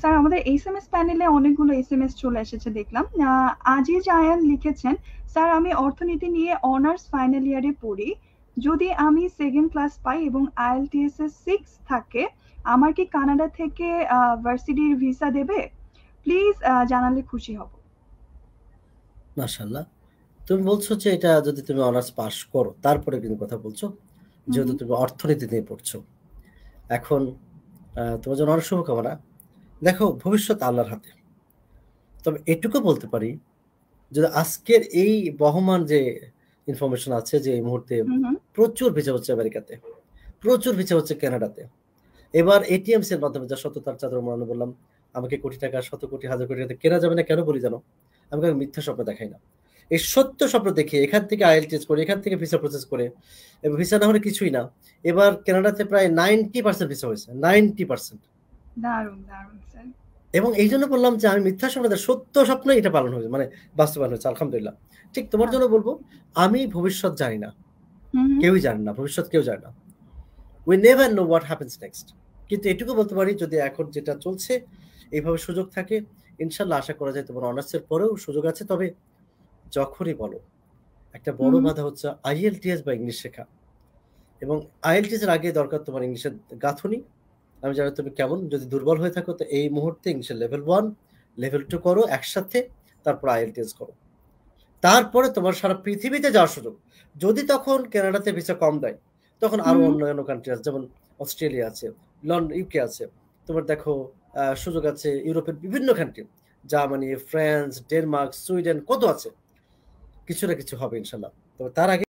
sir আমাদের S প্যানেলে অনেকগুলো এস এম এস চলে এসেছে দেখলাম আজিজ আয়ান লিখেছেন স্যার আমি অর্থনীতি নিয়ে অনার্স ফাইনাল ইয়ারে পড়ি যদি আমি সেকেন্ড ক্লাস পাই এবং আইএলটিএস এর সিক্স থাকে আমার কি কানাডা থেকে ভার্সিটির ভিসা দেবে প্লিজ জানালে খুশি হব মাশাআল্লাহ তুমি বলছো যে এটা যদি তুমি অনার্স পাস করো তারপরে কিন্তু কথা বলছো যেহেতু তুমি অর্থনীতি নিয়ে পড়ছো এখন তোমার জন্য অনেক শুভকামনা দেখো ভবিষ্যৎ আল্লাহর হাতে তবে এটুকু বলতে পারি যে আজকের এই বহমান যে ইনফরমেশন আছে যে এই মুহূর্তে প্রচুর ভিজা হচ্ছে আমেরিকাতে প্রচুর ভিজা হচ্ছে কানাডাতে এবার এটিএমস এর মাধ্যমে যা সততার চাদর মরানো বললাম আমাকে কোটি টাকা শত কোটি হাজার কোটি টাকা কেনা যাবে না কেন বলি জানো আমি কারণ মিথ্যা স্বপ্ন দেখাই না এই সত্য স্বপ্ন দেখে এখান থেকে আইএলটিএস করে এখান থেকে ভিসা প্রসেস করে এবং ভিসা না হলে কিছুই না এবার কানাডাতে প্রায় নাইনটি পার্সেন্ট ভিসা হয়েছে নাইনটি পার্সেন্ট এবং এই জন্য বললাম যে আমি মিথ্যা স্বপ্ন সত্য স্বপ্ন এটা পালন হয়েছে মানে বাস্তবায়ন হয়েছে আলহামদুলিল্লাহ ঠিক তোমার জন্য বলবো আমি ভবিষ্যৎ জানি না কেউই জানে না ভবিষ্যৎ কেউ জানে না we never know what happens next কিন্তু এটুকু বলতে পারি যদি এখন যেটা চলছে এইভাবে সুযোগ থাকে ইনশাল্লাহ আশা করা যায় তোমার অনার্সের পরেও সুযোগ আছে তবে যখনই বলো একটা বড় বাধা হচ্ছে আইএলটিএস বা ইংলিশ শেখা এবং আইএলটিএস এর আগে দরকার তোমার ইংলিশের গাঁথনি আমি জানি তুমি কেমন যদি দুর্বল হয়ে থাকো তো এই মুহূর্তে ইংলিশের লেভেল ওয়ান লেভেল টু করো একসাথে তারপর আইএলটিএস করো তারপরে তোমার সারা পৃথিবীতে যাওয়ার সুযোগ যদি তখন কেনাডাতে ভিসা কম দেয় তখন আরো অন্যান্য কান্ট্রি আছে যেমন অস্ট্রেলিয়া আছে লন্ডন ইউকে আছে তোমার দেখো সুযোগ আছে ইউরোপের বিভিন্ন country Germany France Denmark Sweden কত আছে কিছু না কিছু হবে ইনশাল্লাহ তবে তার আগে